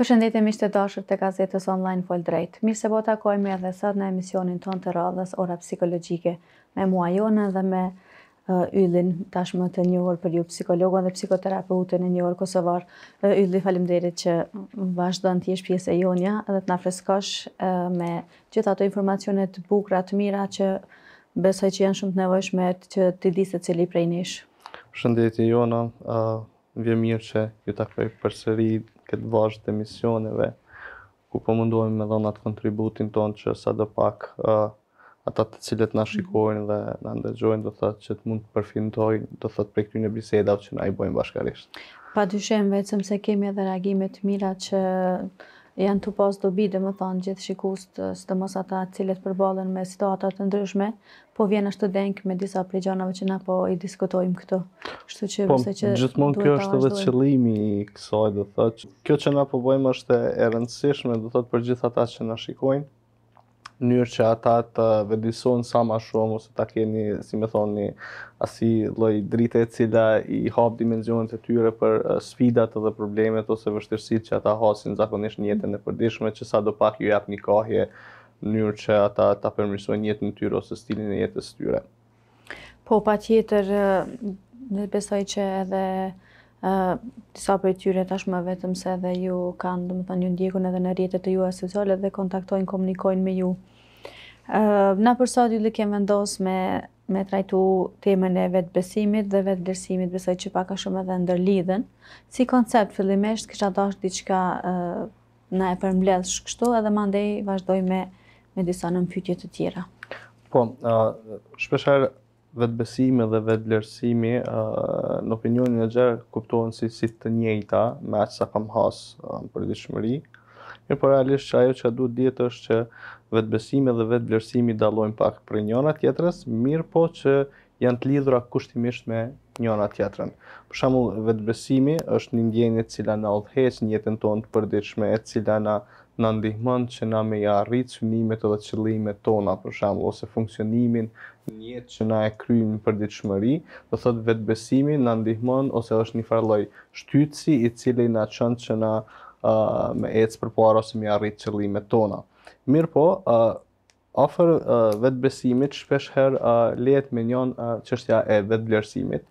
Përshëndetje miqtë të dashur të gazetës online Fol drejt. Mirë se po takojmë edhe sot në emisionin ton të radhës Ora psikologjike me mua jonë dhe me uh, Yllin tashmë të njohur për ju psikologun dhe psikoterapeutin e njohur kosovar. Uh, Ylli, faleminderit që vazhdon të jesh pjesë e jonja dhe të na freskosh uh, me gjithë ato informacione të bukura të mira që besoj që janë shumë të nevojshme që ti di se cili prej nesh. Përshëndetje jona, uh, vjen mirë që ju takoj përsëri këtë vazhë të misioneve, ku po mundohemi me dhënat kontributin tonë që sa dhe pak uh, ata të cilët na shikojnë dhe na ndëgjojnë do thotë që të mund të përfitojnë do thotë prej këtyre bisedave që na i bëjmë bashkërisht. Pa dyshem vetëm se kemi edhe reagime të mira që janë të pas dobi dhe më thonë gjithë shikus të së të mos ata cilët përbalen me situatat të ndryshme, po vjen është të denkë me disa prejgjanave që na po i diskutojmë këto. Shtu që po, që... Po, kjo është dhe qëlimi i kësaj dhe të të kjo që na po të është e rëndësishme të thotë për të ata që na shikojnë, njërë që ata të vendisojnë sa ma shumë, ose ta keni, si me thonë, një asi loj drite cila i hap dimenzionet e tyre për sfidat dhe problemet, ose vështërsit që ata hasin zakonisht një jetën e përdishme, që sa do pak ju jap një kahje njërë që ata ta përmërsojnë jetën e tyre, ose stilin e jetës tyre. Po, pa tjetër, në besoj që edhe disa për tyre tashmë vetëm se edhe ju kanë, dhe më thënë, ju ndjekun edhe në rjetët e ju e sociale dhe kontaktojnë, komunikojnë me ju. na për sot ju li vendos me, me trajtu temën e vetë besimit dhe vetë lërsimit, besoj që paka shumë edhe ndërlidhen. Si koncept, fillimisht, kisha dash diçka uh, na e përmbledh shkështu edhe mandej vazhdoj me, me disa në të tjera. Po, shpesher vetbesimi dhe vetblerësimi uh, në opinionin e gjerë kuptohen si si të njëjta me aqë sa kam hasë në për dishmëri. Mirë për po realisht që ajo që du djetë është që vetbesimi dhe vetblerësimi dalojnë pak për njëna tjetërës, mirë po që janë të lidhura kushtimisht me njëna tjetërën. Për shamu vetbesimi është një ndjenje cila në odhes njëtën tonë të e cila në na na ndihmon që na me ja arritë qënimet edhe qëllimet tona, për shambull, ose funksionimin në që na e krymë për ditë shmëri, dhe thot vetëbesimi na ndihmon ose është një farloj shtyci i cili na qënë që na uh, me ecë për ose me arritë qëllimet tona. Mirë po, uh, ofër uh, vetëbesimit shpesher uh, lehet me njën uh, qështja e vetëblersimit,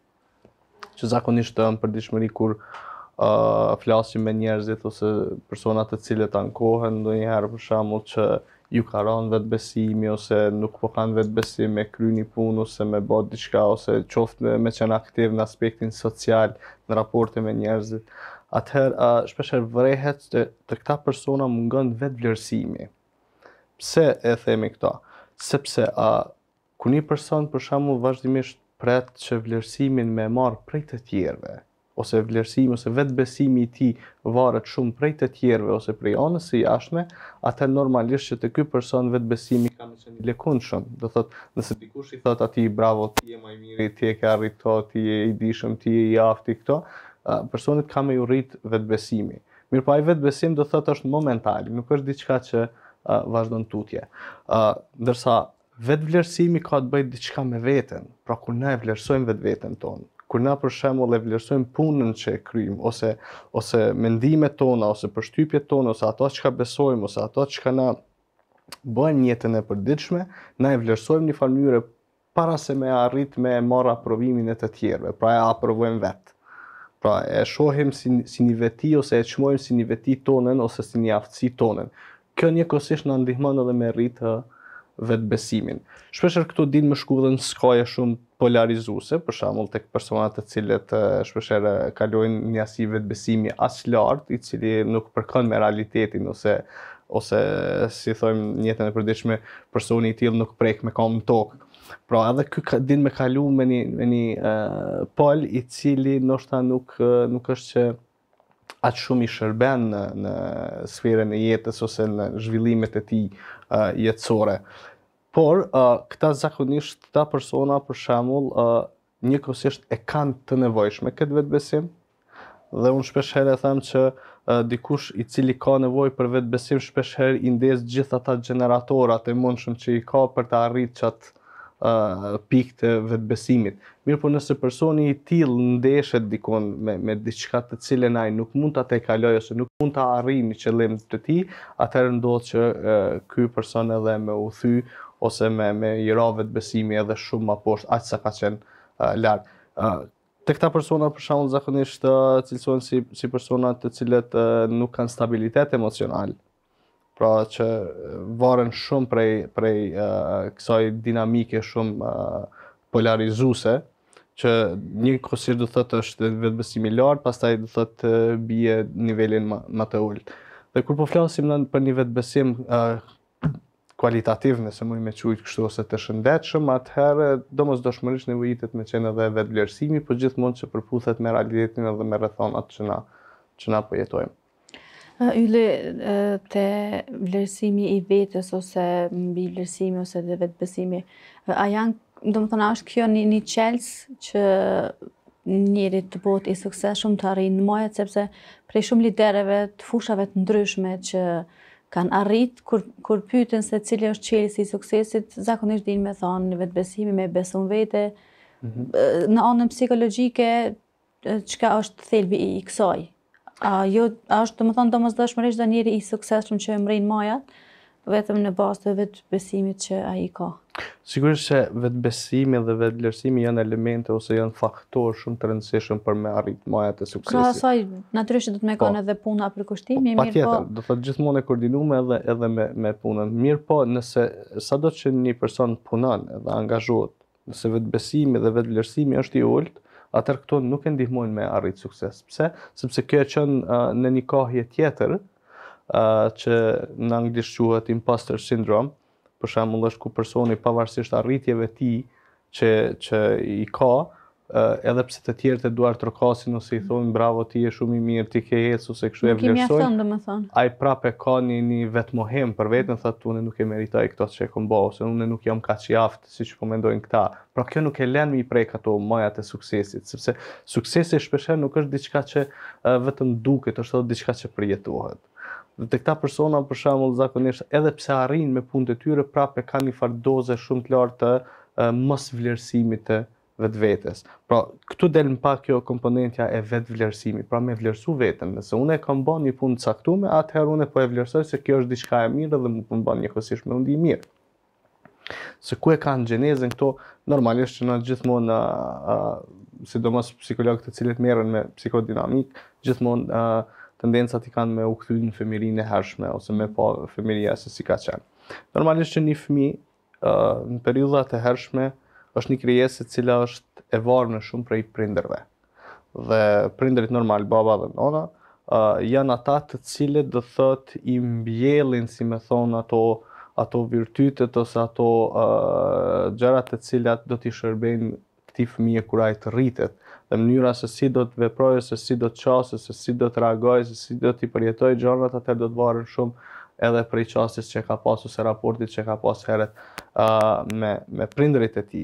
që zakonisht të për ditë shmëri kur uh, flasim me njerëzit ose personat të cilët ankohen ndonjëherë për shembull që ju ka rënë vetë besimi ose nuk po kanë vetë besim me kry një punë ose me bë diçka ose qoftë me, me qenë aktiv në aspektin social në raporte me njerëzit. Atëherë uh, shpeshherë vrehet të, të këta persona mungon vetë vlerësimi. Pse e themi këta? Sepse a uh, ku një person për shkakun vazhdimisht pret që vlerësimin me marr prej të tjerëve, ose vlerësimi ose vetë besimi i ti varet shumë prej të tjerve ose prej anës së jashtme, atë normalisht që të ky person vetë besimi ka në një lekundshëm. Do thot, nëse dikush i thot atij bravo, ti je më i miri, ti e ke arritur, ti je i dishëm, ti je i aftë këto, personit ka më urrit vetë besimi. Mirë po ai vetë besim do thot është momental, nuk është diçka që vazhdon tutje. Ë, ndërsa vetë vlerësimi ka të bëjë diçka me veten, pra kur ne vlerësojmë vetë tonë, kur na për shembull e vlerësojmë punën që e kryjm ose ose mendimet tona ose përshtypjet tona ose ato që besojmë ose ato që na bën jetën e përditshme, na e vlerësojmë në farë mënyrë para se me arrit me marr aprovimin e të tjerëve, pra e aprovojmë vet. Pra e shohim si, si një veti ose e qmojmë si një veti tonën ose si një aftësi tonën. Kjo një kosisht në ndihmon edhe me rritë vetë besimin. Shpesher këto din më shku dhe në shumë polarizuse, për shamull të personat të cilët shpesher kalojnë një asi vetë besimi as lartë, i cili nuk përkën me realitetin, ose, ose si thojmë njëtën e përdiqme personi i tjilë nuk prejkë me kam në tokë. Pra edhe kë din me kalu me një, me një uh, pol i cili nështë nuk, nuk është që atë shumë i shërben në, në sferën e jetës ose në zhvillimet e ti uh, jetësore. Uh, Por, uh, këta zakonisht, këta persona, për shemull, uh, një kësisht e kanë të nevojshme këtë vetëbesim, dhe unë shpesh herë e them që uh, dikush i cili ka nevoj për vetëbesim, shpesh herë i ndezë gjitha ta generatorat e mundshëm që i ka për të arritë qatë uh, pikë të vetëbesimit. Mirë po nëse personi i tilë ndeshet dikon me, me diçka të cilën ai nuk mund të te kaloj ose nuk mund të arri një qëllim të ti, atërë ndodhë që uh, ky person edhe me u thyë ose me me jerave të edhe shumë më poshtë aqë sa ka qenë uh, Te Uh, të këta persona për shumë të zakonisht uh, cilësojnë si si persona të cilët uh, nuk kanë stabilitet emocional. Pra që varen shumë prej prej uh, kësaj dinamike shumë uh, polarizuese që një kësir do thotë është vetë i lartë, pastaj do thotë bie në nivelin më të ulët. Dhe kur po flasim ndonjë për një vetbesim, kualitativ nëse muj me qujtë kështu ose të shëndet shumë, atëherë do mos vëjitet me qenë edhe vetvlerësimi, vlerësimi, po gjithë mund që përputhet me realitetin edhe me rrethonat që na, që na jetojmë. Yle, te vlerësimi i vetës ose mbi vlerësimi ose dhe vetë a janë, do më thëna, është kjo një, një që njerit të bot i sukses shumë të arrinë në mojët, sepse prej shumë lidereve të fushave të ndryshme që kanë arrit kur kur pyeten se cili është çelësi i suksesit, zakonisht dinë me thonë në vetbesimi, me besim vete. Mhm. Në anën psikologjike çka është thelbi i kësaj? A jo është, është më domosdoshmërisht do njëri i suksesshëm që mrin majat vetëm në bazë të vetbesimit që ai ka. Sigurisht se vetbesimi dhe vetvlerësimi janë elemente ose janë faktorë shumë të rëndësishëm për me arritë maja të suksesit. Pra asaj natyrisht do të mekon po. edhe puna për e po, mirë po. Patjetër, tjetër, do të thotë gjithmonë e koordinuar edhe edhe me me punën. Mirë po, nëse sado që një person punon dhe angazhohet, nëse vetbesimi dhe vetvlerësimi është i ulët, atër këto nuk e ndihmojnë me arrit sukses. Pse? Sepse kjo çon uh, në një kohë tjetër, uh, që në anglisht quhet imposter syndrome për shembull është ku personi pavarësisht arritjeve të tij që që i ka, uh, edhe pse të tjerët e duart trokasin ose i thonë bravo ti je shumë i mirë, ti ke ecur se kështu e vlerësojnë, Kimia thon domethën. Ai prapë ka një, një vetmohem për veten, thotë unë nuk e meritoj këtë që e kombo, se unë nuk jam kaq i aft siç po mendojnë këta. Pra kjo nuk e lën më i prek ato majat e suksesit, sepse suksesi shpeshherë nuk është diçka që uh, vetëm duket, është edhe diçka që përjetohet. Dhe të këta persona, për shambull, zakonisht, edhe pse arrin me punë të tyre, prapë ka një fardoze shumë të lartë të mos vlerësimit të vetë vetës. Pra, këtu delën pak kjo komponentja e vetë vlerësimi, pra me vlerësu vetëm. nëse unë e kam bën një punë të saktume, atëherë unë po e vlerësoj se kjo është diçka e mirë dhe më punë bon një kësish undi mirë. Se ku e ka në gjenezën këto, normalisht që në gjithmonë në sidomos psikologët të cilët merën me psikodinamik, gjithmonë tendencat i kanë me u kthyr në fëmirin e hershme ose me pa fëmiria se si ka qenë. Normalisht që një fëmi uh, në periudhat e hershme është një krijesë e cila është e varur në shumë prej prindërve. Dhe prinderit normal baba dhe nona uh, janë ata të cilët do thot i mbjellin, si më thon ato ato virtytet ose ato uh, gjërat të cilat do t'i shërbejnë këtij fëmijë kur ai të rritet dhe mënyra se si do të veprojë, se si do të qasë, se si do të reagojë, se si do të i përjetojë, gjonët, atër do të varën shumë edhe për i qasës që ka pasu se raportit që ka pasë heret uh, me, me prindrit e ti.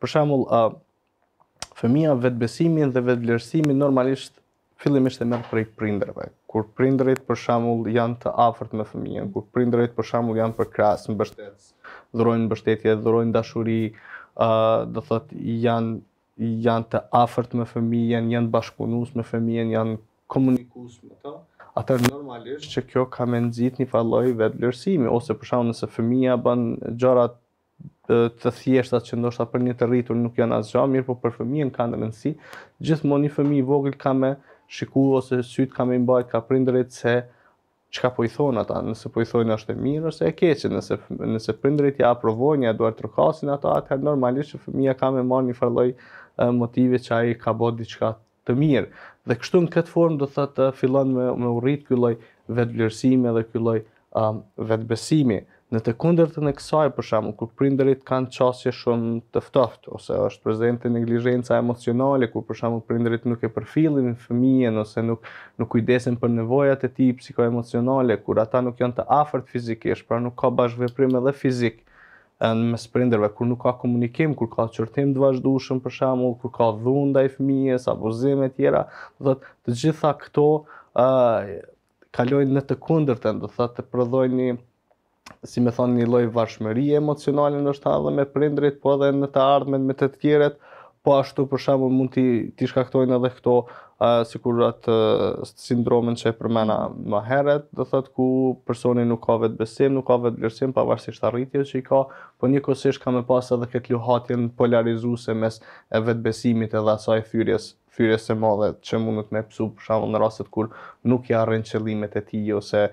Për shemull, uh, fëmija vetbesimin dhe vetblersimin normalisht fillimisht e merë prej prindrëve. Kur prindrit për shemull janë të afert me fëmijën, kur prindrit për shemull janë për krasë, më bështetës, dhurojnë bështetje, dhurojnë dashuri, uh, dhe thot, janë janë të afërt me fëmijën, janë bashkëpunues me fëmijën, janë komunikues me ta, Atër normalisht që kjo ka me nëzit një falloj vetëvlerësimi, ose për shumë nëse fëmija ban gjarat të thjeshta që ndoshta për një të rritur nuk janë asgjë, mirë po për fëmijën kanë rëndësi. Gjithmonë një fëmijë i vogël ka me shiku ose syt ka me mbajt ka prindrit se çka po i thon ata, nëse po i thonë është e mirë ose e keq, nëse nëse prindrit ja aprovojnë ja duart trokasin ata, atë normalisht që fëmia ka me marr një falloj motive që ai ka bërë diçka të mirë. Dhe kështu në këtë formë do thotë fillon me me urrit ky lloj vetvlerësimi dhe ky lloj um, vetbesimi. Në të kundërtën e kësaj, për kur prindërit kanë qasje shumë të ose është prezente neglizhenca emocionale, kur për shembull prindërit nuk e përfillin fëmijën ose nuk nuk kujdesen për nevojat e tij psikoemocionale, kur ata nuk janë të afërt fizikisht, pra nuk ka bashkëveprim edhe fizik, në mes prindërve kur nuk ka komunikim, kur ka qërtim të vazhdueshëm për shembull, kur ka dhunda i fëmijës apo e të tjera, do thotë të gjitha këto ë uh, kalojnë në të kundërtën, do thotë të prodhojnë si më thonë një lloj varshmërie emocionale ndoshta edhe me prindrit, po edhe në të ardhmen me të tjerët, po ashtu për shembull mund ti ti shkaktojnë edhe këto uh, sikur atë uh, sindromën që e përmena më herët, do thotë ku personi nuk ka vetë besim, nuk ka vetë vlerësim pavarësisht arritjes që i ka, po njëkohësisht ka më pas edhe këtë luhatje polarizuese mes e vetë besimit edhe asaj fyrjes fyrja së madhe që mund të më psu për shkakun në rastet kur nuk i arrin qëllimet e tij ose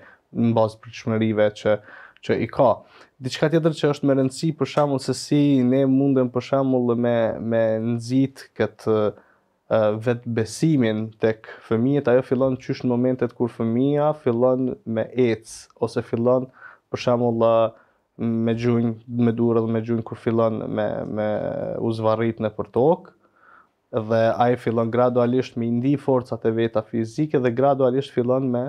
bazë pritshmërive që që i ka. Diçka tjetër që është me rëndësi për shembull se si ne mundem për shembull me me nxit këtë uh, vetë besimin tek fëmijët, ajo fillon qysh në momentet kur fëmija fillon me ec ose fillon për shembull uh, me gjunj, me durë edhe me gjunj kur fillon me, me uzvarit në për tokë dhe ai fillon gradualisht me ndih forcat e veta fizike dhe gradualisht fillon me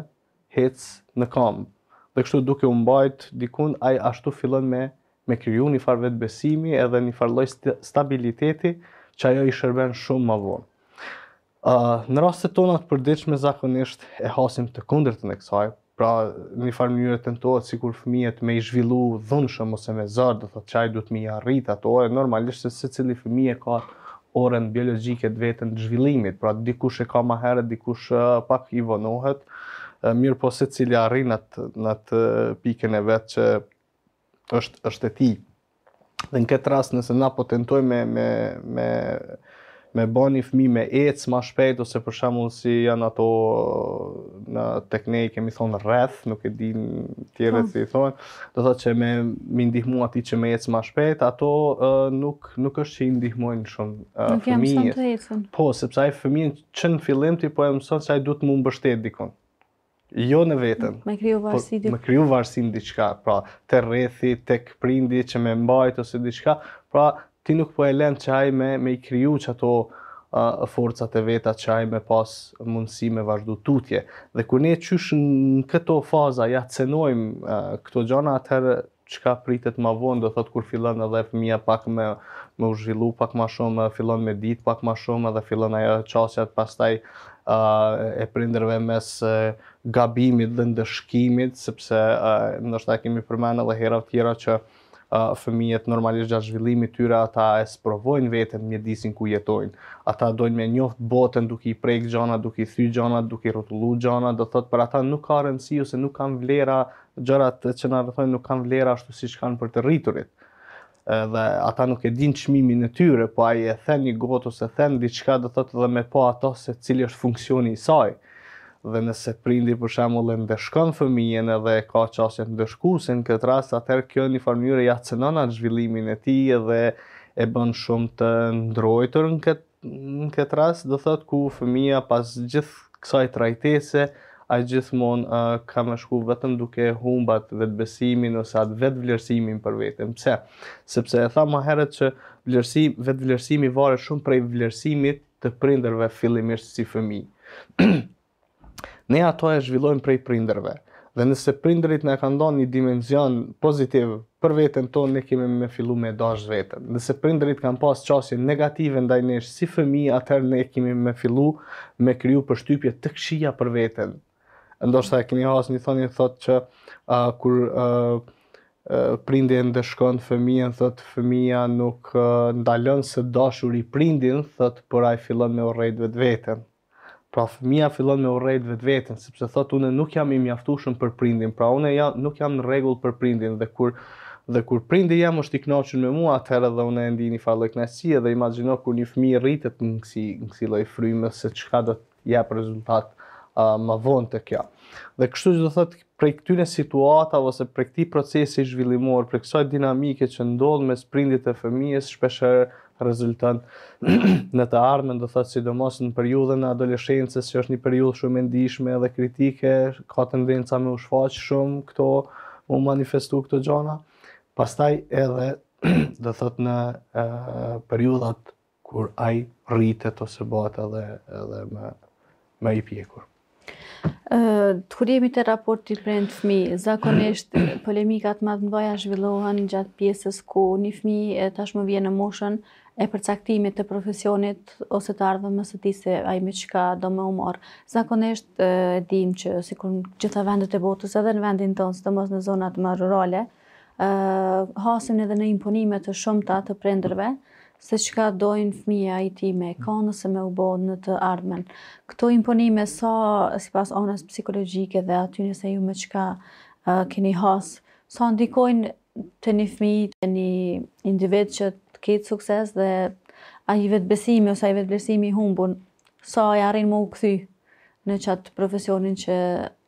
hec në këmbë dhe kështu duke u mbajt dikun ai ashtu fillon me me kriju një farë vetë besimi edhe një farë loj stabiliteti që ajo i shërben shumë ma vonë. Uh, në rastet tonat përdiq me zakonisht e hasim të kundër të në kësaj, pra një farë mënyre të nëtohet si kur fëmijet me i zhvillu dhunë ose me zërë, dhe thotë qaj duhet me i arritë ato ore, normalisht se se cili fëmije ka orën biologjike të vetën të zhvillimit, pra dikush e ka maherët, dikush uh, pak i vonohet, mirë po se cili arrin atë, të pikën e vetë që është, është e ti. Dhe në këtë rast nëse na po tentoj me, me, me, me bani një fmi me ecë ma shpejt, ose për shamu si janë ato në teknej kemi thonë rreth, nuk e di tjere po. si i thonë, do të që me, me ndihmu ati që me ecë ma shpejt, ato nuk, nuk është që i ndihmojnë shumë uh, fëmijës. Nuk jam të ecën. Po, sepse ai fëmijën që në fillim po e mësën që ai du të më mbështet dikon jo në veten. me kriju po, varsin diçka. Më kriju diçka, pra te rrethi, tek prindi që më mbajt ose diçka. Pra ti nuk po e lën çaj me me i kriju çato uh, forcat e veta çaj me pas mundësi me vazhdu tutje. Dhe kur ne qysh në këto faza ja cenojmë uh, këto gjona, atëherë çka pritet më vonë, do thot kur fillon edhe fëmia pak me me u zhvillu pak më shumë, fillon me ditë pak më shumë edhe fillon ajo qasjat pastaj e prinderve mes gabimit dhe ndëshkimit, sepse nështë ta kemi përmenë edhe hera të tjera që fëmijet normalisht gjatë zhvillimit tyre ata e sprovojnë provojnë vetën mjedisin disin ku jetojnë. Ata dojnë me njohët botën duke i prejkë gjana, duke i thy gjana, duke i rotullu gjana, do të thotë për ata nuk ka rëndësi ose nuk kanë vlera gjërat që nga dhe thojnë nuk kanë vlera ashtu si që kanë për të rriturit dhe ata nuk e din çmimin e tyre, po ai e thën një gotë ose thën diçka do thotë dhe me pa po ato se cili është funksioni i saj. Dhe nëse prindi për shembull e ndeshkon fëmijën edhe ka çështje ndeshkuese në këtë rast, atëherë kjo në një farë mënyrë ja cënon atë zhvillimin e tij dhe e bën shumë të ndrojtur në këtë në këtë rast, do thotë ku fëmia pas gjithë kësaj trajtese, a gjithmonë uh, ka me shku vetëm duke humbat vetë besimin ose atë vetë vlerësimin për vetëm. Pse? Sepse e tha ma herët që vlerësim, vetë vlerësimi vare shumë prej vlerësimit të prinderve fillimisht si fëmi. ne ato e zhvillojmë prej prinderve. Dhe nëse prinderit ne kanë donë një dimenzion pozitiv për vetën tonë, ne kemi me fillu me dash vetën. Nëse prinderit kanë pas qasje negative ndaj nesh si fëmi, atër ne kemi me fillu me kryu përshtypje të këshia për vetën, ndoshta e keni hasni thoni thotë që uh, kur uh, prindi e ndeshkon fëmijën, thot fëmija nuk ndalën ndalon se dashur i prindin, thot por ai fillon me urrejt vetë vetën. Pra fëmija fillon me urrejt vetë vetën, sepse thot une nuk jam i mjaftushëm për prindin, pra une ja, nuk jam në regull për prindin, dhe kur dhe kur prindi jam është i knoqën me mua, atëherë dhe unë e ndi një farë dhe imagjino kur një fëmijë rritet në kësi, në kësi lloj frymës, se çka do të jap rezultat më vonë të kjo. Dhe kështu që do thëtë prej këtyne situata ose prej këti procesi zhvillimor, prej kësoj dinamike që ndodhë me sprindit e fëmijës, shpesher rezultant në të armen, do thëtë sidomos në periudën e adoleshencës, që është një periudë shumë endishme dhe kritike, ka tendenca me u shfaqë shumë këto, u manifestu këto gjona, pastaj edhe do thëtë në e, periudat kur ai rritet ose bëhet edhe edhe më më i pjekur. Uh, kur të raportit për në zakonisht polemikat më të mëdoja zhvillohen gjatë pjesës ku një fmi e tashmë vjen në moshën e përcaktimit të profesionit ose të ardhën së ti se ajme që ka do me umor. Zakonisht e dim që si kur gjitha vendet e botës edhe në vendin tonë, së të mos në zonat më rurale, hasin hasim edhe në imponime të shumëta të prenderve, se çka dojnë fëmija i ti me kanë ose me u bodë në të ardhmen. Këto imponime sa, si pas onës psikologjike dhe aty nëse ju me çka keni hasë, sa ndikojnë të një fëmi, të një individ që të ketë sukses dhe a i vetë besimi ose a i vetë besimi humbun, sa i arin më u këthy në qatë profesionin që,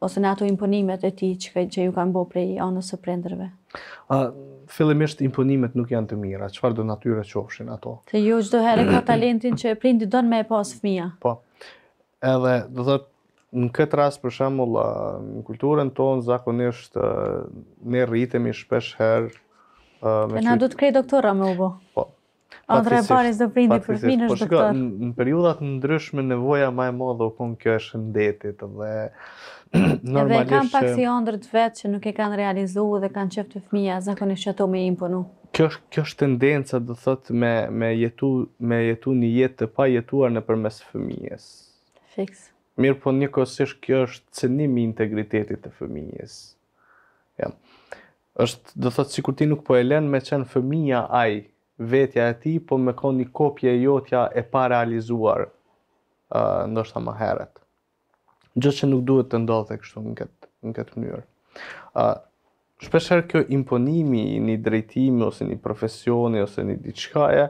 ose në ato imponimet e ti që, ju kanë bo prej anës së prenderve. A, fillimisht imponimet nuk janë të mira, qëfar dhe natyre qofshin ato? Se ju çdo herë ka talentin që e prindi don me e pas fëmija. Po, edhe dhe dhe në këtë rast për shembull në kulturën tonë zakonisht ne rritemi shpesh herë me Na qy... do të krijë doktora me u Po, Andra e Paris do prindi për fëmijën është doktor. Po shkoj në periudhat ndryshme nevoja më e madhe u kon kjo është shëndetit dhe normalisht Edhe kanë pak si ondër të vetë që nuk e kanë realizuar dhe kanë qenë të fëmia zakonisht ato më imponu. Kjo është kjo është tendenca do thot, me me jetu me jetu një jetë të pa jetuar nëpërmes fëmijës. Fiks. Mirë po një kosisht kjo është cenimi integritetit të fëmijës. Ja. Êshtë, do thotë, si kur ti nuk po e lenë me qenë fëmija ajë vetja e ti, po me ka një kopje e jotja e pa realizuar uh, ndoshta më heret. Gjithë që nuk duhet të ndodhte kështu në këtë, në këtë mënyrë. Uh, Shpesher kjo imponimi, një drejtimi, ose një profesioni, ose një diçkaje,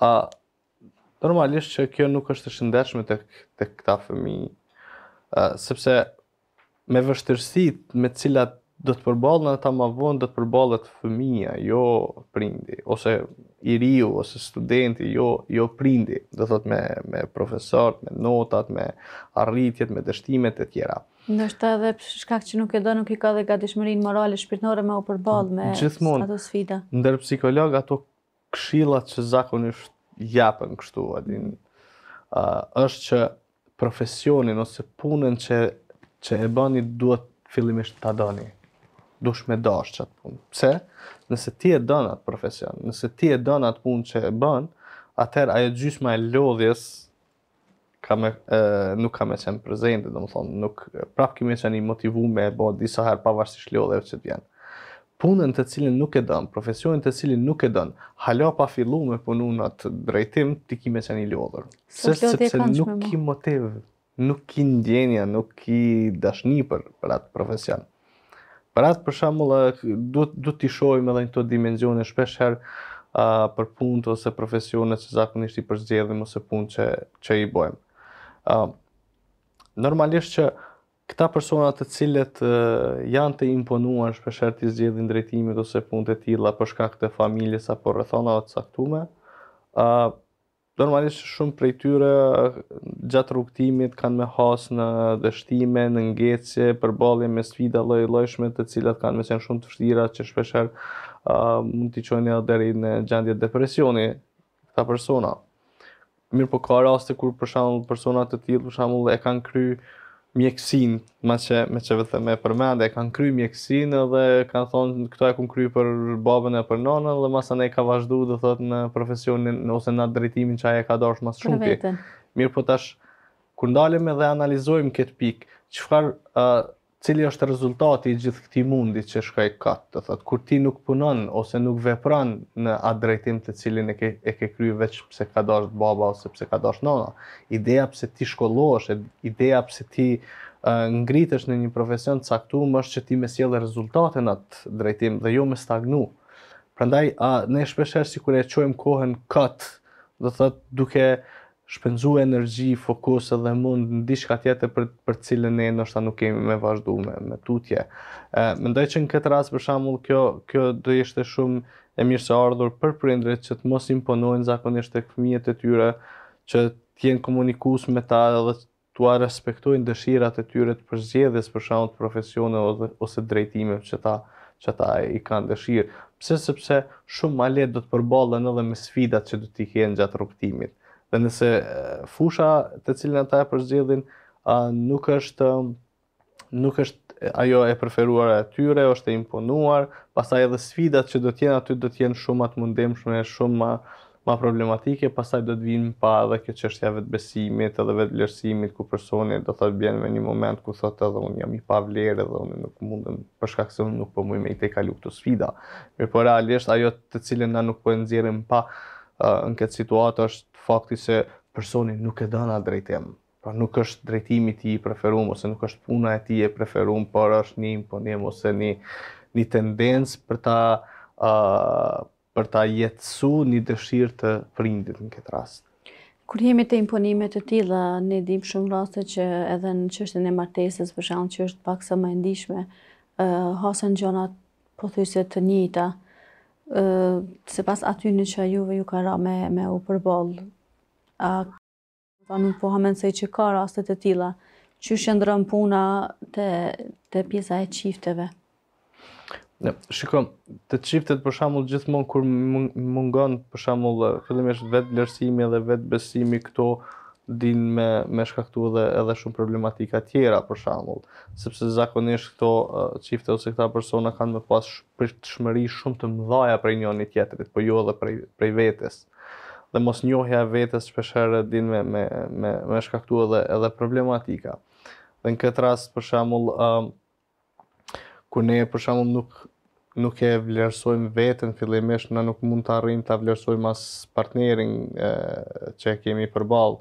a, uh, normalisht që kjo nuk është të shëndeshme të, të këta fëmi, uh, sepse me vështërsit me cilat do të përballen ata më vonë do të përballet fëmia, jo prindi ose i riu ose studenti, jo jo prindi, do thot me me profesor, me notat, me arritjet, me dështimet e tjera. Ndoshta edhe shkak që nuk e do, nuk i ka dhe gatishmërinë morale shpirtërore me u përball me ato sfida. Ndër psikolog ato këshillat që zakonisht japën kështu, adin uh, është që profesionin ose punën që që e bani duhet fillimisht ta doni dush me dash çat punë. Pse? Nëse ti e dënë atë profesion, nëse ti e dënë atë punë që e bën, atëherë ajo gjysma e lodhjes ka me, e, nuk ka me qenë prezente, do më thonë, nuk, prap kemi qenë i motivu me e bo disa herë pavarësisht lodheve që t'vjenë. Punën të cilin nuk e dënë, profesionin të cilin nuk e dënë, halo pa fillu me punu në atë drejtim, ti ki me qenë i lodhër. Se sepse nuk ki motiv, nuk ki ndjenja, nuk ki dashni për, për atë profesionin. Për atë për shembull duhet du të shohim edhe në këto dimensione shpesh herë uh, për punët ose profesionet që zakonisht i përzgjedhim ose punë që që i bëjmë. Uh, normalisht që këta persona të cilët uh, janë të imponuar shpesh herë të zgjedhin drejtimet ose punët e tilla për shkak të familjes apo rrethonave të caktuara, ë uh, normalisht shumë prej tyre gjatë rrugëtimit kanë me has në dështime, në ngecje, përballje me sfida lloj-llojshme, të cilat kanë me qenë shumë të vështira që shpeshherë uh, mund t'i çojnë edhe deri në gjendje depresioni këta persona. Mirë po ka raste kur për shembull persona të tillë për shembull e kanë kryer mjekësin, ma që me që vëthë me përmende, e kanë kry mjekësin dhe kanë thonë këto e kanë kry për babën e për nonë dhe masa ne ka vazhdu dhe thotë në profesionin ose në drejtimin që aje ka dorsh mas shumë pjekë. Mirë po tash, kur ndalim edhe analizojmë këtë pikë, qëfar uh, cili është rezultati i gjithë këti mundi që shkaj katë, të thotë, kur ti nuk punon ose nuk vepran në atë drejtim të cilin e ke, e ke kryu veç pse ka dasht baba ose pëse ka dasht nona. Ideja pse ti shkollosh, ideja pse ti uh, ngritesh në një profesion të saktum është që ti me sjellë rezultate në atë drejtim dhe jo me stagnu. Prandaj, uh, ne shpesherë si kur e qojmë kohën katë, dhe thotë, duke shpenzu energji, fokus edhe mund në diçka tjetër për për cilën ne ndoshta nuk kemi me vazhdu me, me tutje. Ë mendoj që në këtë rast për shembull kjo kjo do ishte shumë e mirë se ardhur për prindrit që të mos imponojnë zakonisht tek fëmijët e tyre, që të jenë komunikues me ta edhe të respektojnë dëshirat e tyre të përzgjedhjes për të profesione ose ose drejtime që ta që ta i kanë dëshirë. Pse sepse shumë më letë do të përballen edhe me sfidat që do t'i kenë gjatë rrugëtimit dhe nëse fusha të cilën ata e përzgjedhin uh, nuk është nuk është ajo e preferuar e tyre, është e imponuar, pasaj edhe sfidat që do të aty do të jenë shumë atë mundemshme, shumë ma, ma problematike, pasaj do të vinë pa edhe kjo çështja vetë besimit edhe vetë ku personi do të thotë bën në një moment ku thotë edhe unë jam i pavlerë dhe unë nuk mundem për unë nuk po mund me të kalu sfida. Mirë, por realisht ajo të cilën na nuk po nxjerrim pa uh, në këtë situatë është fakti se personi nuk e dhënë atë drejtim. Pra nuk është drejtimi ti i preferum, ose nuk është puna e ti e preferum, por është një imponim, ose një, një tendencë për ta, uh, për ta jetësu një dëshirë të prindit në këtë rast. Kur jemi të imponimet të tila, ne dim shumë raste që edhe në qështën e martesës, për shalën që është pak sa më e uh, hasën gjonat po thyset të njita, se pas aty në që juve ju ka ra me, me u përbol, a ka nuk po hamen se që ka rastet e tila, që shëndrën puna të, pjesa e qifteve? Ja, shiko, të qiftet për gjithmonë kur mungon për fillimisht vetë lërsimi dhe vetë besimi këto din me me shkaktu edhe edhe shumë problematika tjera për shembull, sepse zakonisht këto çifte ose këta persona kanë më pas shmëri shumë të mëdha për njëri tjetrin, po jo edhe për për vetes. Dhe mos njohja e vetes shpesh din me me me me shkaktu edhe edhe problematika. Dhe në këtë rast për shembull, ku ne për shembull nuk nuk e vlerësojmë veten fillimisht, na nuk mund të arrijmë ta vlerësojmë as partnerin e, që kemi përbalë,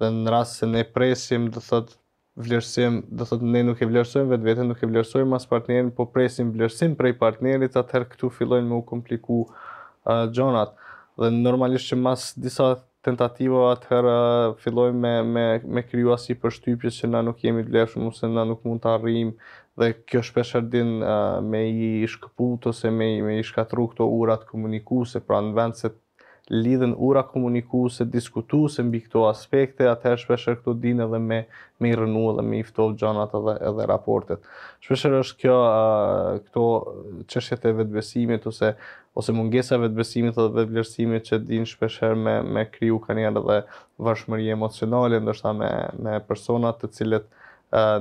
dhe në rast se ne presim do thot vlerësim, do thot ne nuk e vlerësojmë vetë vetën, nuk e vlerësojmë as partnerin, po presim vlerësim prej partnerit, atëherë këtu fillojnë me u kompliku uh, gjonat. Dhe normalisht që mas disa tentativa atëherë uh, fillojmë me me me kriju asi përshtypje se na nuk jemi të vlefshëm ose na nuk mund të arrijmë dhe kjo shpesh din uh, me i shkëput ose me i, me i shkatru këto urat komunikuese, pra në vend se lidhen ura komunikuese, diskutuese mbi këto aspekte, atëherë shpeshër këto dinë edhe me me rënu edhe me ftohtë gjanat edhe, edhe raportet. Shpeshër është kjo këto çështjet e vetbesimit ose ose mungesa e vetbesimit edhe vetvlerësimit që din shpeshher me me kriju kanë edhe vështmëri emocionale, ndoshta me me persona të cilët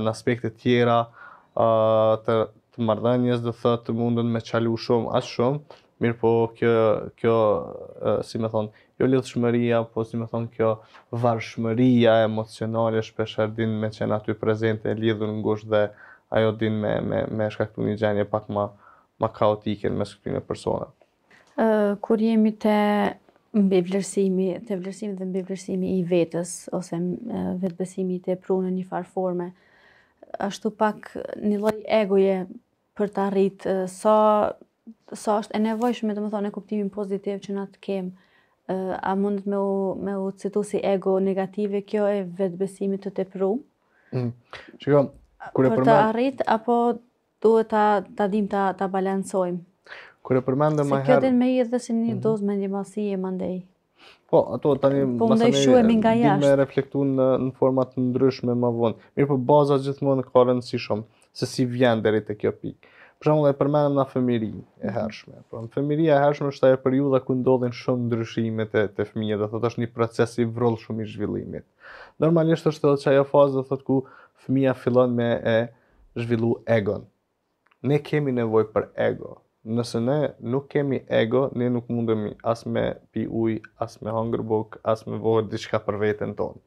në aspekte tjera të të marrdhënies do thotë mundën me çalu shumë as shumë. Mirë po, kjo, kjo si me thonë, jo lidhë shmëria, po si me thonë, kjo varshmëria emocionale, shpesher din me qenë aty prezente, lidhë në ngush dhe ajo din me, me, me shkaktu një gjenje pak ma, ma kaotike në mes këtë një Uh, kur jemi të mbi vlerësimi, të vlerësimi dhe mbi vlerësimi i vetës, ose vetëbesimi të pru në një farë forme, ashtu pak një loj egoje për të arritë, sa sa është e nevojshme, të më thonë, e kuptimin pozitiv që na të kemë, a mundet me me u citu si ego negative, kjo e vetëbesimit të tepru? Mm. Shiko, kure përmend... Për të arrit, apo duhet ta, ta dim të ta balansojmë? Kure përmend dhe maherë... Se kjo din me i edhe si një mm -hmm. dozë me një masi e mandej. Po, ato tani po masa me nga Me reflektu në, në format të ndryshme më vonë. Mirë po baza gjithmonë ka rëndësi shumë se si vjen deri te kjo pikë për shembull e përmendëm na fëmiri e hershme. Mm. Pra fëmijëria e hershme është ajo periudha ku ndodhin shumë ndryshime te te fëmia, do thotë është një proces i vrollshëm shumë i zhvillimit. Normalisht është edhe çaja fazë do thotë ku fëmia fillon me e zhvillu egon. Ne kemi nevojë për ego. Nëse ne nuk kemi ego, ne nuk mundemi as me pi ujë, as me hunger book, as me vore për veten tonë.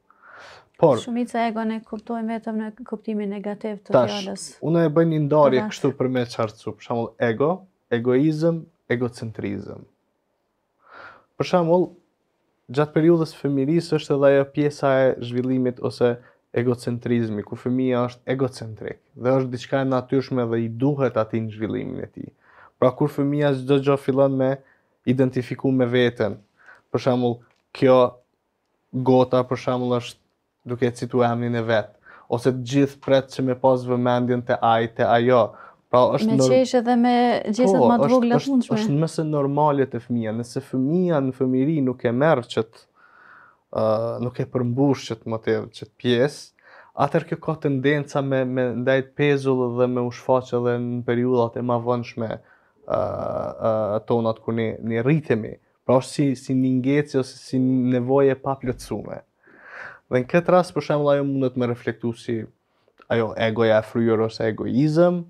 Por, Shumica ego ne kuptojnë vetëm në kuptimin negativ të tash, fjallës. Tash, unë e bëj një ndarje kështu për me qartësu. Për shambull, ego, egoizm, egocentrizm. Për shambull, gjatë periudës fëmiris është edhe ajo pjesa e zhvillimit ose egocentrizmi, ku fëmija është egocentrik dhe është diçka e natyrshme dhe i duhet ati në zhvillimin e ti. Pra kur fëmija zdo gjo fillon me identifiku me veten, për shambull, kjo gota për shambull është duke citu emnin e vetë, ose të gjithë pretë që me posë vëmendjen të ajë, të ajo. Pra, është me nor... dhe me gjithët ma po, të vogla të mundshme. është mëse normalit e fëmija, nëse fëmija në fëmiri nuk e merë qëtë, uh, nuk e përmbush qëtë motiv, qëtë pjesë, atër kjo ka tendenca me, me ndajt pezullë dhe me ushfaqë edhe në periudat e ma vëndshme uh, uh, tonat ku një ne rritemi. Pra është si, si një ngeci ose si nevoje pa plëtsume. Dhe në këtë rast për shembull ajo mundet me reflektu si ajo egoja e fryrë ose egoizëm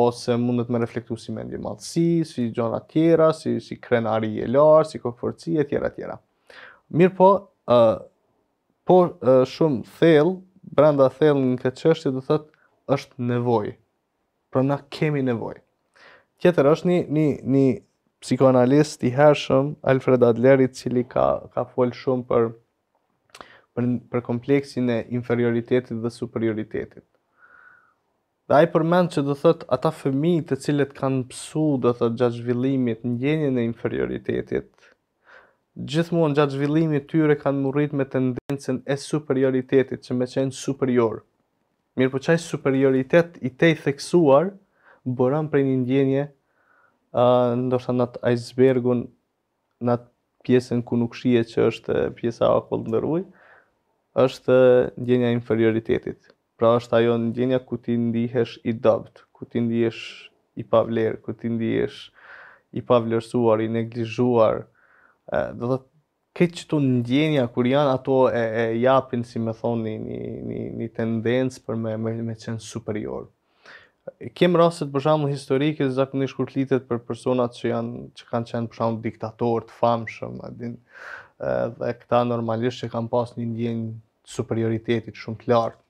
ose mundet me reflektu si mendje malësi, si gjona tjera, si si krenari e lart, si konforci e tjera tjera. Mirpo ë uh, po uh, shumë thellë, brenda thellë në këtë çështje do thotë është nevojë. Pra na kemi nevojë. Tjetër është një një një psikoanalist i hershëm Alfred Adler i cili ka ka fol shumë për për, për kompleksin e inferioritetit dhe superioritetit. Dhe ai përmend që do thot ata fëmijë të cilët kanë psu do thot gjatë zhvillimit ndjenjen e inferioritetit gjithmonë gjatë zhvillimit tyre kanë murrit me tendencën e superioritetit që me qenë superior. Mirë po qaj superioritet i tej theksuar bëran për një ndjenje uh, ndoshta nat icebergun nat pjesën ku nuk shihet që është pjesa e në ndër është ndjenja e inferioritetit. Pra është ajo ndjenja ku ti ndihesh i dobët, ku ti ndihesh i pavlerë, ku ti ndihesh i pavlerësuar, i neglizhuar. Ëh, do të thotë këtë ndjenja kur janë ato e, e japin si me thonë një një një, tendencë për me me, me qenë superior. Kem rastet për shembull historike zakonisht kur flitet për personat që janë që kanë qenë për shembull diktatorë të famshëm, a din dhe këta normalisht që kanë pas një ndjenjë superioritetit shumë të lartë.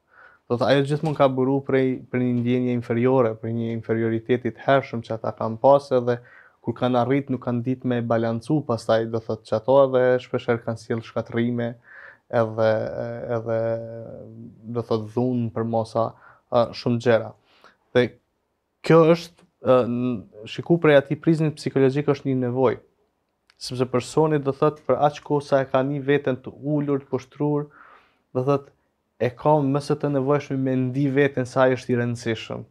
Do të ajo gjithmonë ka buru prej, prej një ndjenjë inferiore, prej një inferioritetit hershëm që ata kanë pas edhe kur kanë arrit nuk kanë ditë me balancu pastaj do thotë që ato edhe shpesher kanë sjellë shkatrime edhe edhe do thotë dhunë për mosa shumë gjera. Dhe kjo është shikuar prej ati priznit psikologjik është një nevojë sepse personi do thot për aq kohë sa e ka një veten të ulur, të poshtruar, do thot e ka më së të nevojshëm me ndi veten sa ai është i rëndësishëm.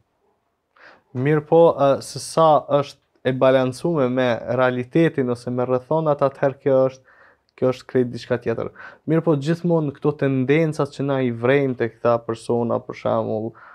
Mirpo se sa është e balancuar me realitetin ose me rrethonat atëherë kjo është kjo është krij diçka tjetër. Mirpo gjithmonë këto tendencat që na i vrejmë te këta persona për shembull, uh,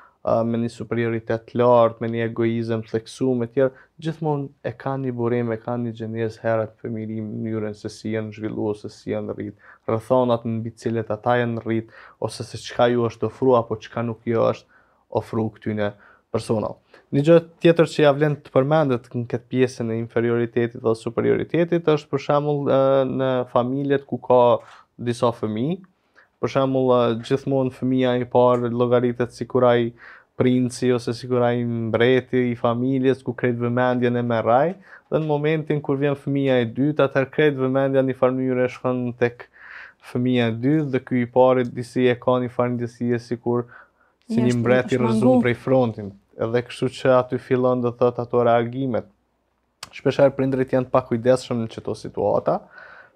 me një superioritet lartë, me një egoizëm të leksu, me tjerë, gjithmonë e ka një burim, e ka një gjenjes herët për mirim njërën se si janë zhvillu, se si janë rritë, rëthonat në bitë cilët ata janë rrit, ose se çka ju është ofru, apo çka nuk ju është ofru këtyne personal. Një gjë tjetër që ja vlen të përmendet në këtë pjesën e inferioritetit dhe superioritetit është për shembull në familjet ku ka disa fëmijë, për shembull gjithmonë fëmia i parë llogaritet sikur ai princi ose sikur ai mbreti i familjes ku kret vëmendjen e merraj dhe në momentin kur vjen fëmia e dytë atë kret vëmendja në farë mënyrë shkon tek fëmia e dytë dhe ky i parë disi e ka një farë ndjesie sikur si një mbret i prej frontin edhe kështu që aty fillon të thot ato reagimet shpeshherë prindrit janë pa kujdesshëm në çdo situata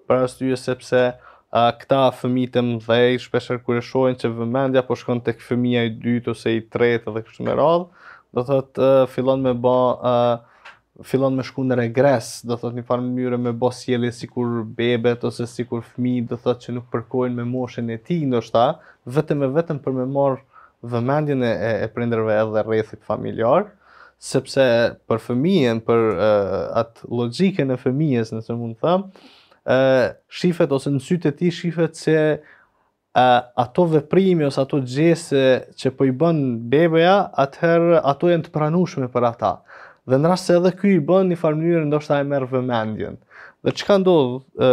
për arsye sepse a këta fëmi të mdhej, shpesher kërë shohin që vëmendja po shkon të fëmia i dytë ose i tretë dhe kështu me radhë, do të fillon me bë ë fillon me shku në regres, do të në një farë mënyre me ba sjeli si kur bebet ose si kur fëmi, do të të që nuk përkojnë me moshen e ti, ndo shta, vetëm e vetëm për me marr vëmendjen e, e prindërve edhe rrethit familjarë, sepse për fëmijën, për uh, atë logjikën e fëmijës, nëse mund të thëmë, shifet ose në sytë e ti shifet se ato veprimi ose ato gjese që po i bën bebeja, atëherë ato jenë të pranushme për ata. Dhe në rrasë se edhe kjo i bën një mënyrë ndoshta e merë vëmendjen. Dhe që ka ndodhë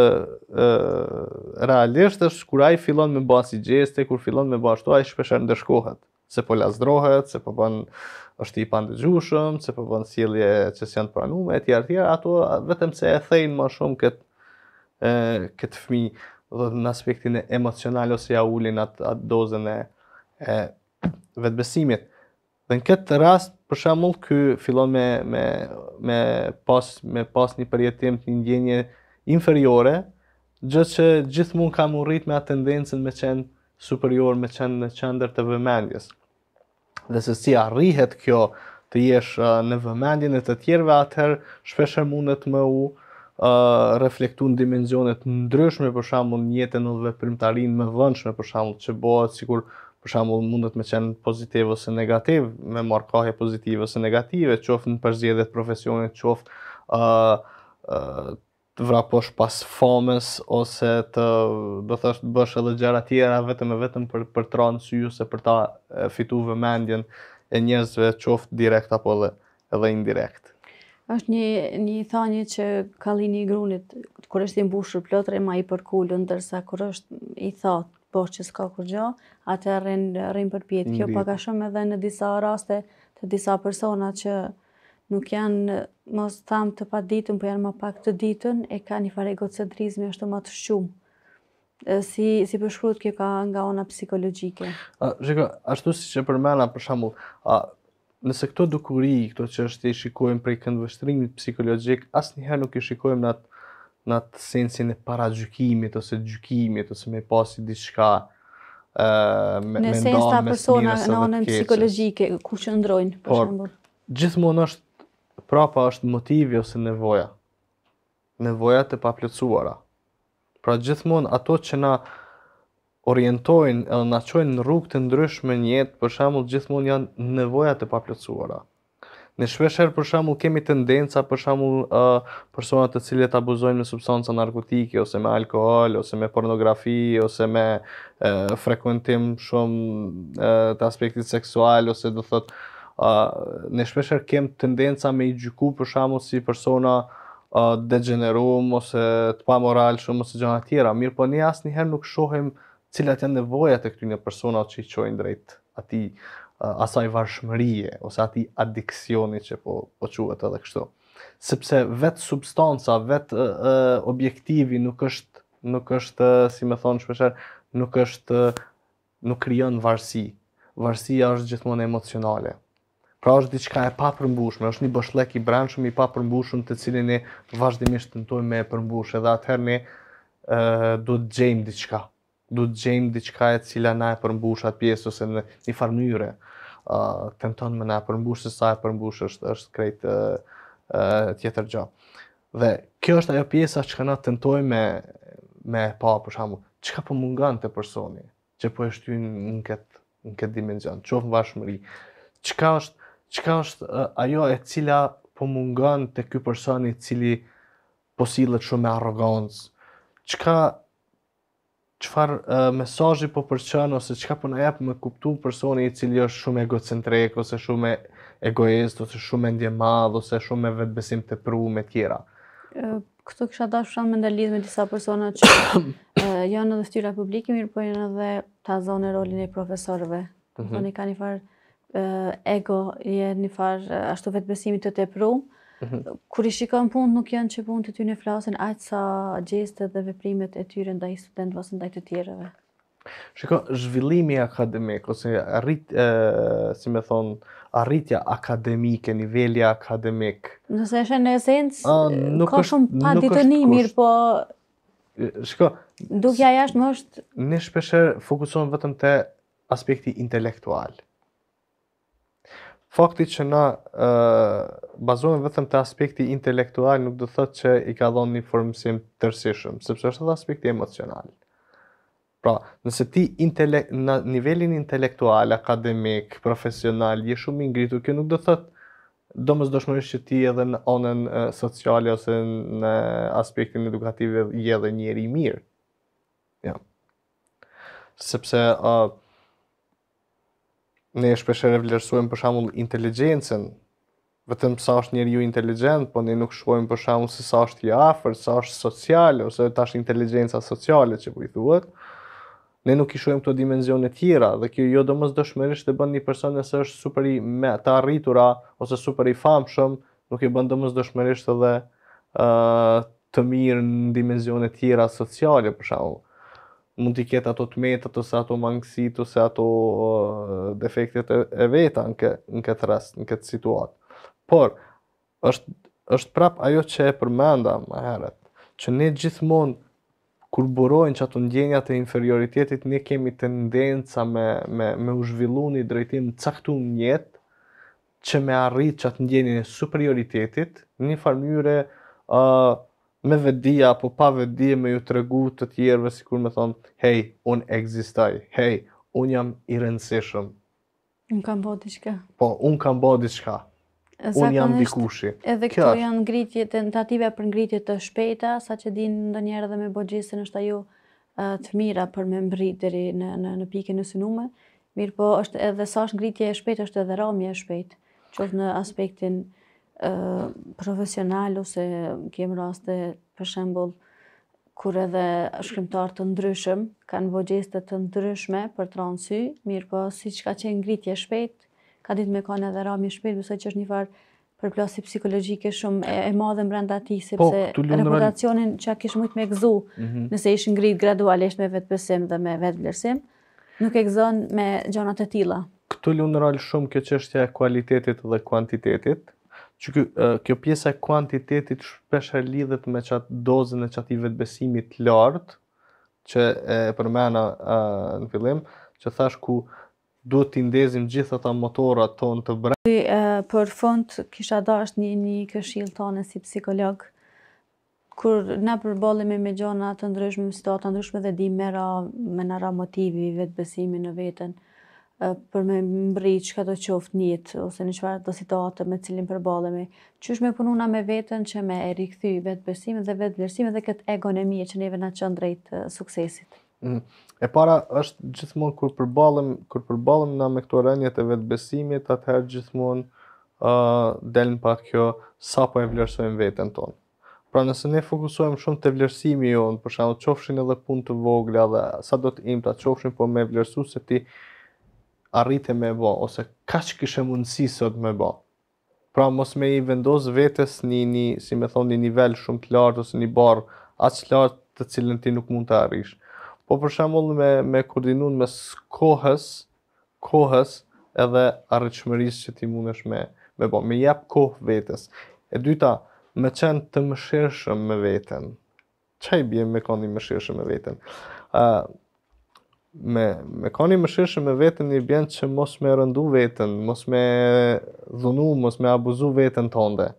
realisht është kur a i filon me bëha si gjeste, kur filon me bëha shto, a i shpesher ndërshkohet, se po lasdrohet, se po bën është i pandëgjushëm, se po bën sjellje që s'janë pranume, e tjera ato vetëm se e thejnë më shumë këtë e, këtë fmi dhe në aspektin e emocional ose ja ulin atë, dozën e, e vetbesimit. Dhe në këtë rast, për shambull, kë fillon me, me, me, pas, me pas një përjetim të një ndjenje inferiore, gjë që gjithmonë kam urrit me atë tendencën me qenë superior, me qenë në qëndër të vëmendjes. Dhe se si arrihet kjo të jesh në vëmendjen e të tjerve atëherë, shpesher mundet më u, reflektu në dimenzionet ndryshme, për shambull në jetën dhe veprimtarinë me vëndshme, për shambull që bëhet, sikur për shambull mundet me qenë pozitiv ose negativ, me marë pozitive pozitiv ose negative, qoftë në përzjedhet profesionit, qoftë uh, uh, të vraposh pas fames ose të do thash të bësh edhe gjëra tjera vetëm e vetëm për për të rënë sy ose për ta fituar vëmendjen e njerëzve qoftë direkt apo edhe indirekt është një një thanje që ka lini i grunit kur është i mbushur plotë rrema i përkulur ndërsa kur është i thot, po bosh që s'ka kur gjë atë rrin rrin përpjet kjo pak a shumë edhe në disa raste të disa persona që nuk janë mos tham të ditën, por janë më pak të ditën e kanë një fare egocentrizmi është më të shumë, si si përshkruhet kjo ka nga ona psikologjike. Ah, ashtu siç e përmenda për shembull, nëse këto dukuri, këto që është i shikojmë prej këndvështrimit psikologjik, asë njëherë nuk i shikojmë në atë, në atë sensin e para gjykimit, ose gjykimit, ose me pasi diçka, Uh, me, në sens të persona në anën psikologjike, ku që ndrojnë, për Por, shumë. Gjithmonë është, prapa është motivi ose nevoja. Nevoja të paplëcuara. Pra gjithmonë ato që na orientojnë edhe na çojnë në rrugë të ndryshme në jetë, për shembull gjithmonë janë nevoja të paplotësuara. Në shpeshherë për shembull kemi tendenca për shembull uh, persona të cilët abuzojnë me substanca narkotike ose me alkool ose me pornografi ose me uh, frekuentim shumë uh, të aspektit seksual ose do thotë uh, në shpeshherë kem tendenca me i gjyku për shembull si persona uh, ose të pamoralshëm ose gjëra të tjera, mirë po ne asnjëherë nuk shohim cilat janë nevojat e këtyre personave që i çojnë drejt atij asaj varshmërie ose atij adiksioni që po po quhet edhe kështu. Sepse vetë substanca, vetë objektivi nuk është nuk është si më thon shpeshherë, nuk është nuk krijon varësi. Varësia është gjithmonë emocionale. Pra është diçka e papërmbushme, është një boshllëk i brendshëm i papërmbushëm të cilin ne vazhdimisht tentojmë të përmbushë dhe atëherë ne ë uh, duhet të gjejmë diçka du të gjejmë diçka e cila na e përmbush atë pjesë ose në një farë ë uh, tenton më na përmbush se sa e përmbush është është krejt ë uh, uh, tjetër gjë. Dhe kjo është ajo pjesa që na tentoj me me pa për shembull çka po mungon te personi që po e shtyn në këtë në këtë dimension, çof bashmëri. Çka është çka është uh, ajo e cila po mungon te ky person i cili po sillet shumë me arrogancë. Çka qëfar uh, mesajji po përqen ose çka po na jap me kuptu personi i cili është shumë egocentrik ose shumë egoist ose shumë e ndje madhë ose shumë e vetbesim të pru me tjera? Këtu kisha dashur shumë me ndalidh me disa persona që uh, janë edhe fytyra publike, mirë po janë edhe ta zonë rolin e profesorëve. Do të mhm. thoni kanë një farë uh, ego, janë një farë uh, ashtu vetbesimi të tepru. Mhm. Kur i shikon punë nuk janë që punët e në flasin aq sa gjestet dhe veprimet e tyre ndaj studentëve ose ndaj të tjerëve. Shiko, zhvillimi akademik ose arrit si më thon arritja akademike, niveli akademik. Nëse është në esencë, nuk ka shumë pa ditëni mirë, po shikoj dukja jashtë më është ne shpeshherë fokusohen vetëm te aspekti intelektual fakti që na ë bazohen vetëm te aspekti intelektual nuk do të thotë që i ka dhonë një formësim tërësishëm, sepse është edhe aspekti emocional. Pra, nëse ti intele, në nivelin intelektual, akademik, profesional je shumë i ngritur, kjo nuk do të thotë domosdoshmërisht që ti edhe në anën sociale ose në aspektin edukativ je edhe njeri i mirë. Ja. Sepse uh, ne shpeshere vlerësojmë për shambull inteligencen, vetëm sa është njerë ju inteligent, po ne nuk shpojmë për shambull se sa është i afer, sa është social, ose ta është inteligenca sociale që po i duhet, ne nuk i shojmë këto dimenzionet tjera, dhe kjo jo do mës të bënd një person nëse është super i me arritura, ose super i famshëm, nuk i bën do mës edhe uh, të mirë në dimenzionet tjera sociale, për shambull mund të ketë ato të metët ose ato mangësit ose ato uh, defektet e, veta në, kë, në këtë rast, në këtë situat. Por, është, është prap ajo që e përmenda më herët, që ne gjithmonë kur burojnë që ato ndjenjat e inferioritetit, ne kemi tendenca me, me, me u zhvillu një drejtim në caktu njetë, që me arrit që atë ndjenjën e superioritetit, një farmyre uh, me vedia apo pa vedia me ju të regu të tjerve si kur me thonë, hej, unë egzistaj, hej, unë jam i rëndësishëm. Unë kam bëhë diqka. Po, unë kam bëhë diqka. Unë jam dikushi. Edhe këto Kjart. janë ngritje, tentative për ngritje të shpeta, sa që din në njerë dhe me bëhë gjithë se nështë ajo të mira për me mbrit dheri në, në, në pike në synume, mirë po është edhe sa është ngritje e shpet, është edhe ramje e shpet, që në aspektin profesional ose kem raste për shembull kur edhe shkrimtar të ndryshëm kanë vogjeste të ndryshme për transy, mirë po si që ka qenë ngritje shpejt, ka ditë me kanë edhe rami shpejt, bëse që është një farë për plasi psikologjike shumë e, e madhe më rënda ti, po, sepse po, reputacionin që a kishë mëjtë me gëzu, mm -hmm. nëse ishë ngrit gradualisht me vetë pësim dhe me vetë nuk e gëzon me gjonat e tila. Këtu lunë shumë kjo qështja e kualitetit dhe kuantitetit, që kjo, kjo pjesa e kuantitetit shpesh e lidhet me qatë dozën e qatë i vetbesimit lartë, që e përmena në fillim, që thash ku duhet të ndezim gjithë ata motorat tonë të brendë. Por për fund, kisha dasht një, një këshil tonë si psikolog, kur na përbollemi me gjona të ndryshme, me situatë të ndryshme dhe di mera, me nara motivi, vetbesimi në vetën, për me mbri që ka të qoftë njët, ose në qëfarë të sitate me cilin përbalemi, që është me pununa me vetën që me e rikëthy vetë besimit dhe vetë vlerësimit dhe këtë egon që neve nga qënë drejtë suksesit. Mm. E para është gjithmonë kër përballem, kër përbalem na me këto rënjët e vetë besimit, atëherë gjithmonë uh, delin pak kjo sa po e vlerësojmë vetën tonë. Pra nëse ne fokusohem shumë të vlerësimi jo, në përshamë qofshin edhe punë të vogla dhe sa do të imta, të qofshin po me vlerësu se ti arrite me bo, ose ka që kishe mundësi sot me bo. Pra mos me i vendos vetës një, një si me thonë, një nivel shumë të lartë, ose një barë aqë lartë të cilën ti nuk mund të arrish. Po për shemull me, me koordinun me kohës, kohës edhe arreqëmërisë që ti mundesh me, me bo, me jep kohë vetës. E dyta, me qenë të mëshirëshëm me vetën. Qaj bje me koni mëshirëshëm me vetën? Uh, me me koni më me veten i bjen që mos me rëndu veten, mos me dhunu, mos me abuzu veten tënde.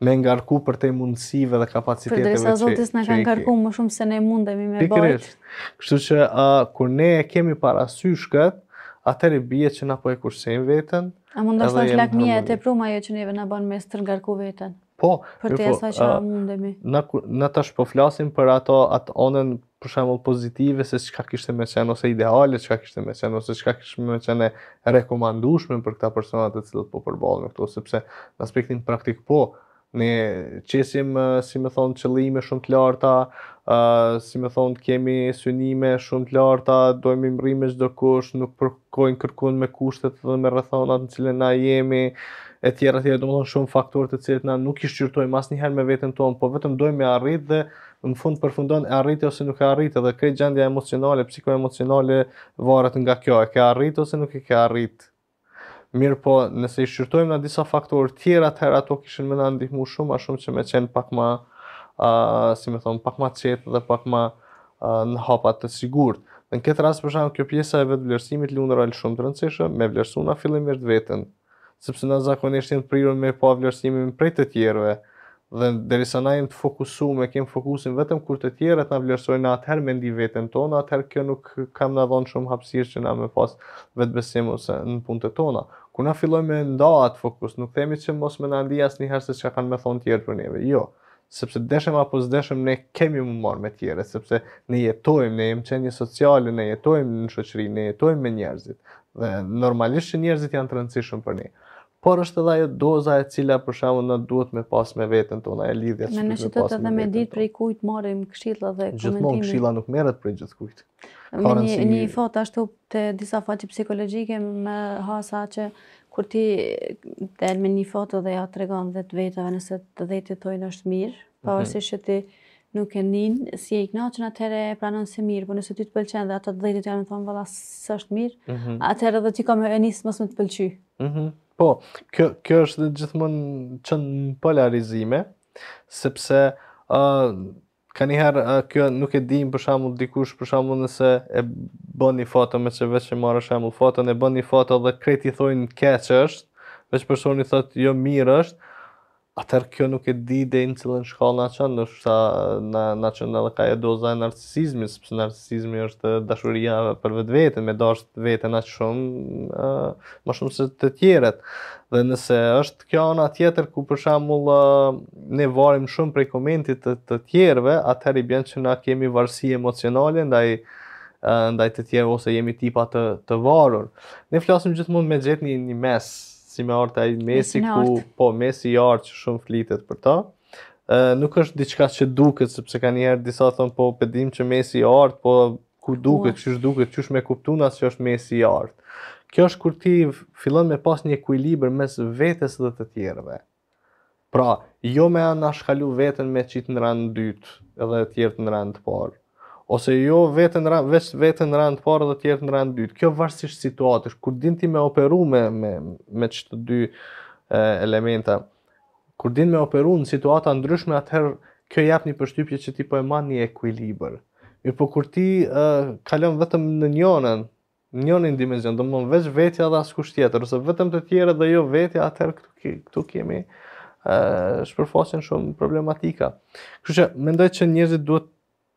Me ngarku për te mundësive dhe kapaciteteve që. Përderisa Zotis s'na ka ngarku më shumë se ne mundemi me bëj. Pikërisht. Kështu që a kur ne e kemi parasysh kët, atëri bie që na po e kursejm veten. A mund të thonë lakmia e teprum ajo që neve na bën me stër ngarku veten. Po, për të po, që mundemi. Na na tash po flasim për ato atë onën për shembull pozitive se çka kishte me qenë ose ideale çka kishte me qenë ose çka kishte me qenë e rekomandueshme për këta persona të cilët po përballen këto sepse në aspektin praktik po ne qesim si më thon qëllime shumë të larta Uh, si më thonë, kemi synime shumë të larta, dojmë imri çdo kush, nuk përkojnë kërkun me kushtet dhe me rëthonat në cilën na jemi, e tjera tjera, do më thonë shumë faktorët të cilët na nuk ishqyrtojmë as njëherë me vetën tonë, po vetëm dojmë me arrit dhe në fund përfundon e arriti ose nuk e arriti dhe këtë gjendja emocionale, psikoemocionale varet nga kjo, e ke arriti ose nuk e ke arriti. Mirë po, nëse i shqyrtojmë në disa faktorë tjera, të herë ato kishën me ndihmu shumë, a shumë që me qenë pak më, uh, si me thonë, pak më qetë dhe pak më në hapat të sigurët. Në këtë rast për shkak kjo pjesa e vetë vlerësimit lundër është shumë e rëndësishme, me vlerësuar fillimisht veten, sepse na zakonisht jemi prirur me pa vlerësimin prej të tjerëve dhe derisa na jemi të fokusuar, me kem fokusin vetëm kur të tjerat na vlerësojnë atëherë me ndi veten tonë, atëherë kjo nuk kam na dhon shumë hapësirë që na me pas vetbesim ose në punët tona. Kur na fillojmë me nda atë fokus, nuk themi që mos me na ndi asnjëherë se çka kanë me thonë tjerë për neve. Jo, sepse dëshëm apo zdëshëm ne kemi më marrë me tjere, sepse ne jetojmë, ne jemë qenje sociale, ne jetojmë në shoqëri, ne jetojmë me njerëzit. Dhe normalisht që njerëzit janë të rëndësishëm për ne por është edhe ajo doza e cila për shkakun na duhet me pas me veten tonë e lidhja me pas. me vetën edhe me ditë prej kujt marrim këshilla dhe komentime. Gjithmonë këshilla nuk merret prej gjithkujt. Ne një, një fot ashtu te disa faqe psikologjike me hasa që kur ti del me një foto dhe ja tregon vetëve nëse të të tojnë është mirë, pa mm -hmm. ti nuk e nin, si e iknaqën atëherë e pranon se mirë, po nëse ty të pëlqen dhe ato të dhejtë të janë në tonë vëllas së është mirë, mhm. atëherë dhe ti ka me e njësë mos me të pëlqy. Mhm. Po, kjo është dhe gjithmonë qënë polarizime, sepse ka njëherë kjo nuk e dim për shamu dikush për shamu nëse e bën një foto me që veç që marë shamu foto, në e bën një foto dhe kreti thojnë keqë është, veç personi thotë jo mirë është, atër kjo nuk e di dhe në cilën shkallë në qënë, nështë në, qënë edhe ka e doza e narcisizmi, sëpse narcisizmi është dashuria për vetë vetën, me dashtë vetën aqë shumë, më shumë se të tjeret. Dhe nëse është kjo ana tjetër ku për shembull ne varim shumë prej komentit të të tjerëve, i bën që na kemi varsi emocionale ndaj ndaj të tjerë ose jemi tipa të, të varur. Ne flasim gjithmonë me gjithë një, një mes, si me artë ai Messi ku po Messi i art që shumë flitet për ta. Ë nuk është diçka që duket sepse kanë njëherë disa thon po pedim po që Messi i art po ku duket, çu duket, çu më kuptun as ç'është Messi i art. Kjo është kur ti fillon me pas një ekuilibër mes vetes dhe të tjerëve. Pra, jo me anashkalu vetën me qitë në randë dytë edhe tjertë në randë parë ose jo vetën ran, veç vetën ran parë dhe të tjerën ran dytë. Kjo varësisht situatës, kur din ti me operu me me me çdo dy e, elementa. Kur din me operu në situata ndryshme, atëherë kjo jap një përshtypje që ti po e marr një ekuilibër. Jo po kur ti e, kalon vetëm në njënën, në njënin dimension, do më në veç vetja dhe askush tjetër, ose vetëm të tjere dhe jo vetja, atëherë këtu, këtu kemi ë shpërfosin shumë problematika. Kështë që mendoj që njerëzit duhet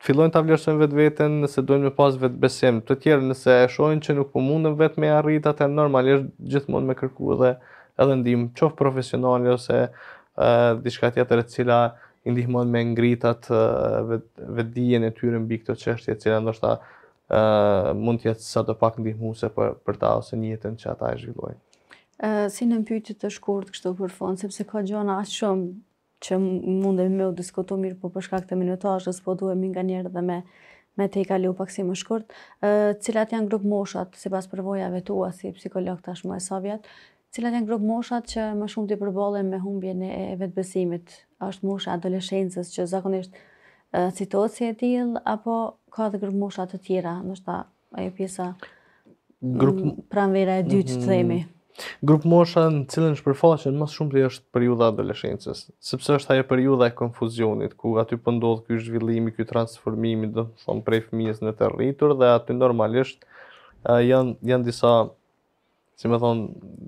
fillojnë ta vlerësojnë vetë vetën nëse duhen me pas vetë besim. Të tjerë nëse e shohin që nuk po mundën vetë me arritat, atë normalisht gjithmonë me kërku dhe edhe ndihmë, qof profesional ose uh, diçka tjetër e cila i ndihmon me ngritat uh, vetë vet dijen e tyre mbi këto çështje e cila ndoshta uh, mund të jetë sa të pak ndihmuese për për ta ose një jetën që ata e zhvillojnë. Uh, si në pyetje të shkurt kështu për fond, sepse ka gjona aq shumë që mundemi me u diskutu mirë, po përshka këtë minutajës, po duhemi nga njerë dhe me me te i kalu pak si më shkurt, cilat janë grupë moshat, si pas përvojave tua si psikolog tash më e sovjet, cilat janë grupë moshat që më shumë të përbole me humbje e vetëbesimit, është moshë adoleshenësës që zakonisht citohet si e tijil, apo ka dhe grupë moshat të tjera, nështë ta e pjesa pranvera e dytë të themi. Grup mosha në cilën shpërfaqen më shumë të është periudha adoleshencës, sepse është ajo periudha e konfuzionit, ku aty po ndodh ky zhvillim, ky transformimi, do të thon prej fëmijës në të rritur dhe aty normalisht uh, janë janë disa si më thon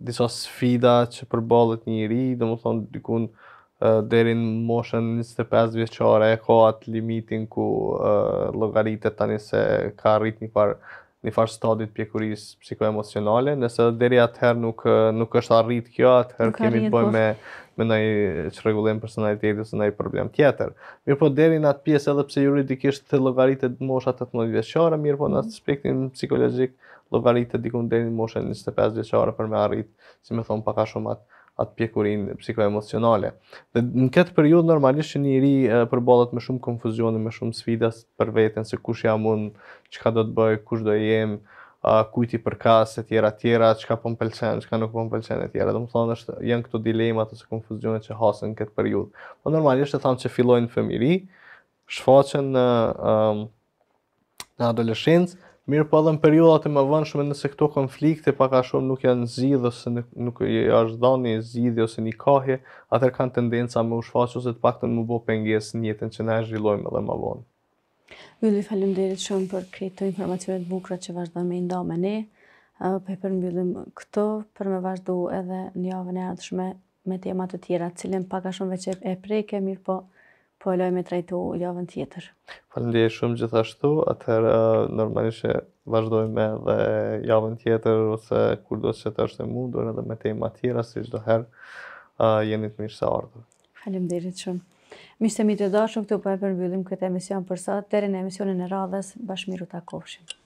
disa sfida që përballet një njeri, do të thon dikun uh, deri në moshën 25 vjeçare ka atë limitin ku uh, llogaritet tani se ka arrit një par një farë stadi të pjekuris psikoemocionale, nëse deri atëherë nuk, nuk është arrit kjo, atëherë kemi të bëjmë po. me, me nëjë që regullim personalitetit ose nëjë problem tjetër. Mirë po, deri në atë pjesë edhe pse juridikisht të logaritë të moshat të të më dhjeqare, mirë po, në atë spektin psikologjik, logaritë të dikun deri në moshën 25 dhjeqare për me arrit, si me thonë paka shumë atë atë pjekurin psikoemocionale. Dhe në këtë periud, normalisht që një ri përbalat me shumë konfuzion me shumë sfida për veten, se kush jam unë, qka do të bëj, kush do jem, a, kujti për kas, e tjera, tjera, qka po më pëlqen, qka nuk po më pëlqen, e tjera. Dhe më thonë, është, janë këto dilemat ose konfuzionet që hasën në këtë periud. Po normalisht e thamë që fillojnë fëmiri, shfaqen në, në adoleshencë, Mirë po edhe në periodat e më vëndshme nëse këto konflikte pak a shumë nuk janë zidhë ose nuk e është dha një zidhë ose një kahje, atër kanë tendenca më u dhe ose të pak të më bo pëngjes në jetën që në e zhvillojmë edhe më vonë. Vëllu i falim derit shumë për këto informacionet bukra që vazhdo me nda me ne, për i përmbyllim këto, për me vazhdo edhe një avën e ardhshme me temat të tjera, cilin pak a shumë veqep e preke, mirë po po loj me trajtu javën tjetër. Falendje shumë gjithashtu, atëherë normalisht që vazhdojmë me dhe javën tjetër, ose kur do që të është e mundur edhe me tema tjera, si gjithdo herë, uh, jeni të mishë se ardhë. Falem shumë. Mishë të mitë e dashëm, këtu po e përmbyllim këtë emision për sa, tërën në emisionin e radhës, bashmiru të akofshim.